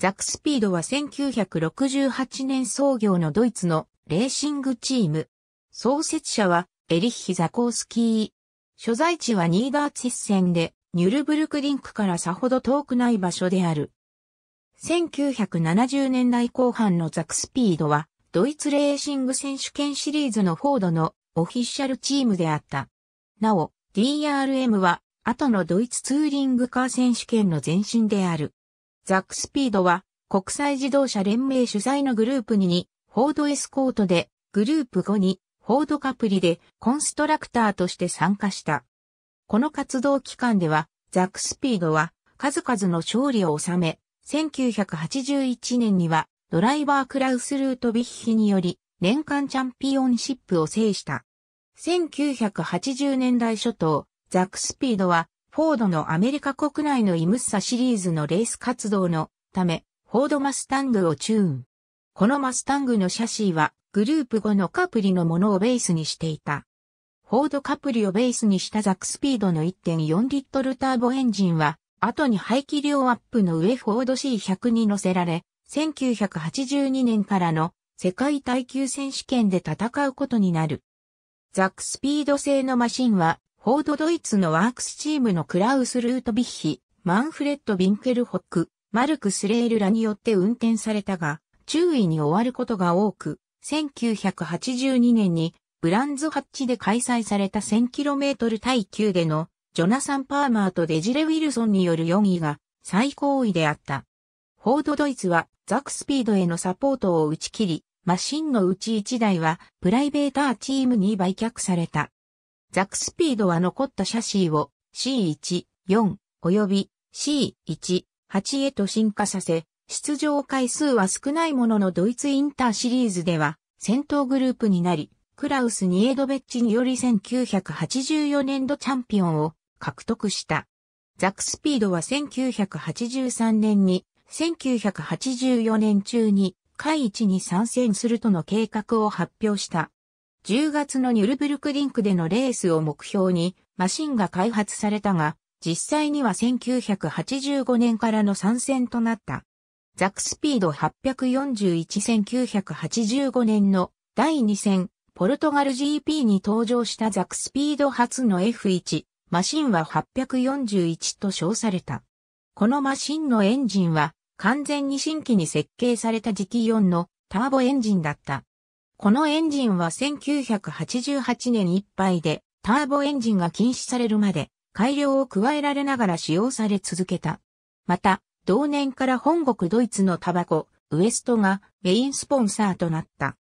ザクスピードは1968年創業のドイツのレーシングチーム。創設者はエリッヒ・ザコースキー。所在地はニーダーツィッセンで、ニュルブルクリンクからさほど遠くない場所である。1970年代後半のザクスピードは、ドイツレーシング選手権シリーズのフォードのオフィシャルチームであった。なお、DRM は、後のドイツツーリングカー選手権の前身である。ザックスピードは国際自動車連盟主催のグループ2にフォードエスコートで、グループ5にフォードカプリでコンストラクターとして参加した。この活動期間ではザックスピードは数々の勝利を収め、1981年にはドライバークラウスルートビッヒにより年間チャンピオンシップを制した。1980年代初頭、ザックスピードはフォードのアメリカ国内のイムッサシリーズのレース活動のため、フォードマスタングをチューン。このマスタングのシャシーは、グループ5のカプリのものをベースにしていた。フォードカプリをベースにしたザックスピードの1.4リットルターボエンジンは、後に排気量アップの上フォード C100 に乗せられ、1982年からの世界耐久選手権で戦うことになる。ザックスピード製のマシンはフォードドイツのワークスチームのクラウス・ルートビッヒ、マンフレッド・ビンケルホック、マルクス・レールらによって運転されたが、注意に終わることが多く、1982年にブランズハッチで開催された 1000km 耐久でのジョナサン・パーマーとデジレ・ウィルソンによる4位が最高位であった。フォードドイツはザクスピードへのサポートを打ち切り、マシンのうち1台はプライベーターチームに売却された。ザクスピードは残ったシャシーを C1、4及び C1、8へと進化させ、出場回数は少ないもののドイツインターシリーズでは先頭グループになり、クラウス・ニエドベッチにより1984年度チャンピオンを獲得した。ザクスピードは1983年に1984年中に会一に参戦するとの計画を発表した。10月のニュルブルクリンクでのレースを目標にマシンが開発されたが、実際には1985年からの参戦となった。ザクスピード8411985年の第2戦、ポルトガル GP に登場したザクスピード初の F1、マシンは841と称された。このマシンのエンジンは完全に新規に設計された時期4のターボエンジンだった。このエンジンは1988年いっぱいで、ターボエンジンが禁止されるまで、改良を加えられながら使用され続けた。また、同年から本国ドイツのタバコ、ウエストがメインスポンサーとなった。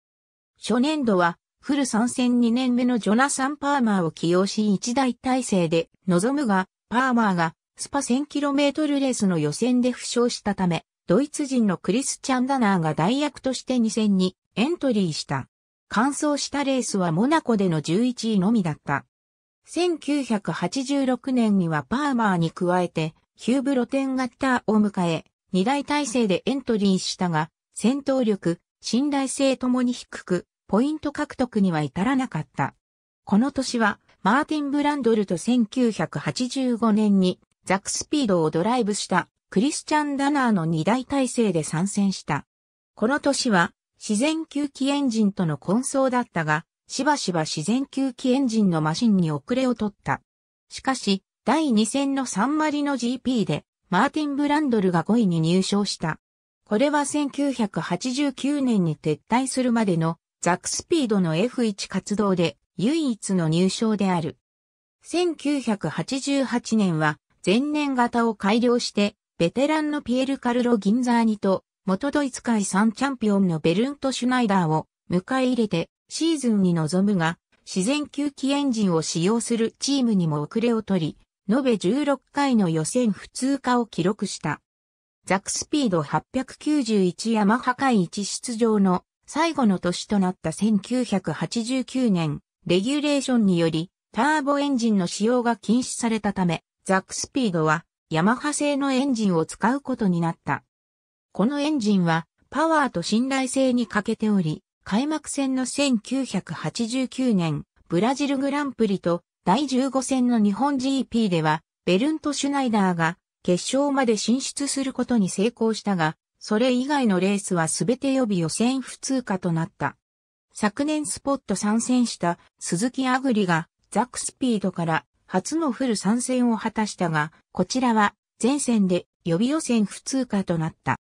初年度は、フル参戦2年目のジョナサン・パーマーを起用し一大体制で臨むが、パーマーがスパ 1000km レースの予選で負傷したため、ドイツ人のクリス・チャンダナーが代役として2戦にエントリーした。完走したレースはモナコでの11位のみだった。1986年にはパーマーに加えて、ヒューブロテンガッターを迎え、二大体制でエントリーしたが、戦闘力、信頼性ともに低く、ポイント獲得には至らなかった。この年は、マーティン・ブランドルと1985年に、ザクスピードをドライブした、クリスチャン・ダナーの二大体制で参戦した。この年は、自然吸気エンジンとの混走だったが、しばしば自然吸気エンジンのマシンに遅れをとった。しかし、第2戦の3割マリの GP で、マーティン・ブランドルが5位に入賞した。これは1989年に撤退するまでのザックスピードの F1 活動で唯一の入賞である。1988年は前年型を改良してベテランのピエル・カルロ・ギンザーニと元ドイツ界3チャンピオンのベルント・シュナイダーを迎え入れてシーズンに臨むが、自然吸気エンジンを使用するチームにも遅れを取り、延べ16回の予選普通化を記録した。ザックスピード891ヤマハ会一出場の最後の年となった1989年、レギュレーションによりターボエンジンの使用が禁止されたため、ザックスピードはヤマハ製のエンジンを使うことになった。このエンジンはパワーと信頼性に欠けており、開幕戦の1989年ブラジルグランプリと第15戦の日本 GP ではベルント・シュナイダーが決勝まで進出することに成功したが、それ以外のレースは全て予備予選不通過となった。昨年スポット参戦した鈴木アグリがザクスピードから初のフル参戦を果たしたが、こちらは前線で予備予選不通過となった。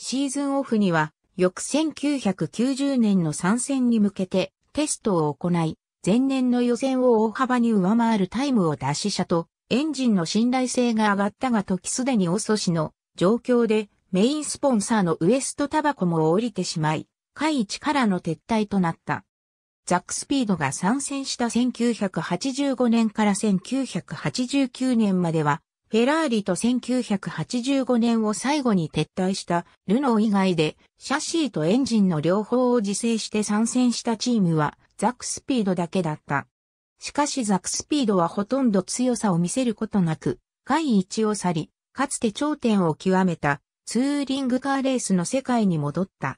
シーズンオフには、翌1990年の参戦に向けてテストを行い、前年の予選を大幅に上回るタイムを出し者と、エンジンの信頼性が上がったが時すでに遅しの状況で、メインスポンサーのウエストタバコも降りてしまい、下一からの撤退となった。ザックスピードが参戦した1985年から1989年までは、フェラーリと1985年を最後に撤退したルノー以外で、シャシーとエンジンの両方を自制して参戦したチームは、ザクスピードだけだった。しかしザクスピードはほとんど強さを見せることなく、会一を去り、かつて頂点を極めたツーリングカーレースの世界に戻った。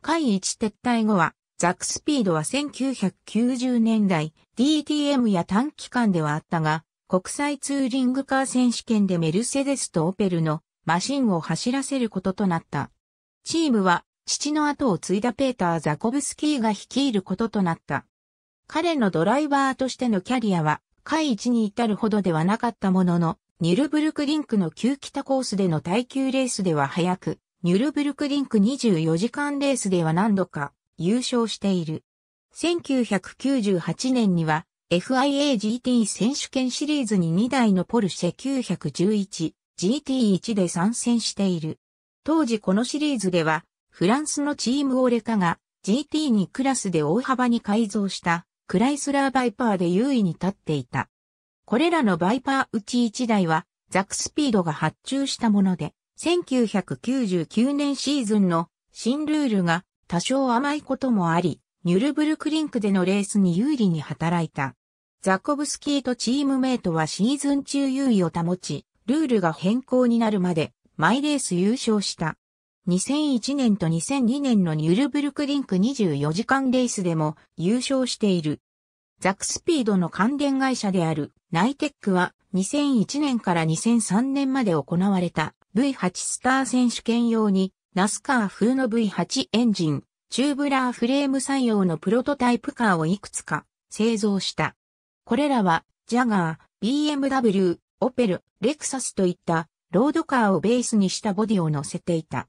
会一撤退後は、ザクスピードは1990年代、DTM や短期間ではあったが、国際ツーリングカー選手権でメルセデスとオペルのマシンを走らせることとなった。チームは父の後を継いだペーター・ザコブスキーが率いることとなった。彼のドライバーとしてのキャリアは、下一に至るほどではなかったものの、ニュルブルクリンクの旧北コースでの耐久レースでは早く、ニュルブルクリンク24時間レースでは何度か優勝している。1998年には FIA GT 選手権シリーズに2台のポルシェ 911GT1 で参戦している。当時このシリーズでは、フランスのチームオレカが GT2 クラスで大幅に改造したクライスラーバイパーで優位に立っていた。これらのバイパーうち1台はザクスピードが発注したもので、1999年シーズンの新ルールが多少甘いこともあり、ニュルブルクリンクでのレースに有利に働いた。ザコブスキーとチームメイトはシーズン中優位を保ち、ルールが変更になるまで、マイレース優勝した。2001年と2002年のニュルブルクリンク24時間レースでも優勝している。ザクスピードの関連会社であるナイテックは2001年から2003年まで行われた V8 スター選手権用にナスカー風の V8 エンジンチューブラーフレーム採用のプロトタイプカーをいくつか製造した。これらは、ジャガー、BMW、オペル、レクサスといったロードカーをベースにしたボディを乗せていた。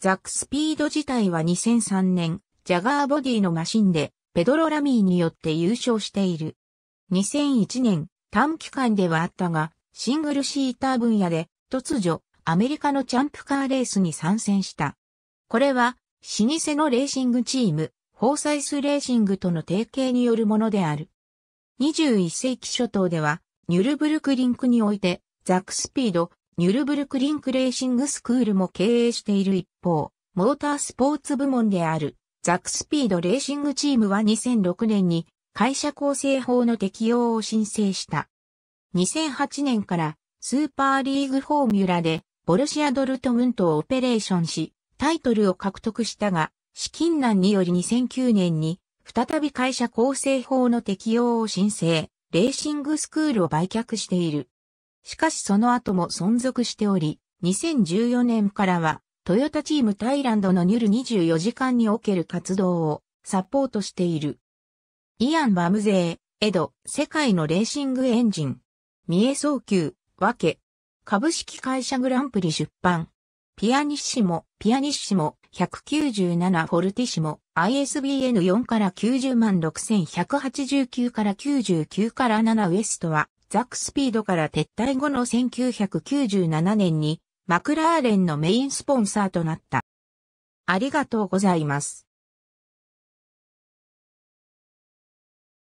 ザックスピード自体は2003年、ジャガーボディのマシンで、ペドロ・ラミーによって優勝している。2001年、短期間ではあったが、シングルシーター分野で、突如、アメリカのチャンプカーレースに参戦した。これは、老舗のレーシングチーム、フォーサイスレーシングとの提携によるものである。21世紀初頭では、ニュルブルクリンクにおいて、ザックスピード、ニュルブルクリンクレーシングスクールも経営している一方、モータースポーツ部門である、ザックスピードレーシングチームは2006年に会社構成法の適用を申請した。2008年からスーパーリーグフォーミュラでボルシアドルトムントをオペレーションし、タイトルを獲得したが、資金難により2009年に、再び会社構成法の適用を申請、レーシングスクールを売却している。しかしその後も存続しており、2014年からは、トヨタチームタイランドのニュル24時間における活動をサポートしている。イアン・バムゼー、エド、世界のレーシングエンジン。三重早急、わけ。株式会社グランプリ出版。ピアニッシモ、ピアニッシモ、197フォルティシモ、ISBN 4から90万6189から99から7ウエストは、ザックスピードから撤退後の1997年に、マクラーレンのメインスポンサーとなった。ありがとうございます。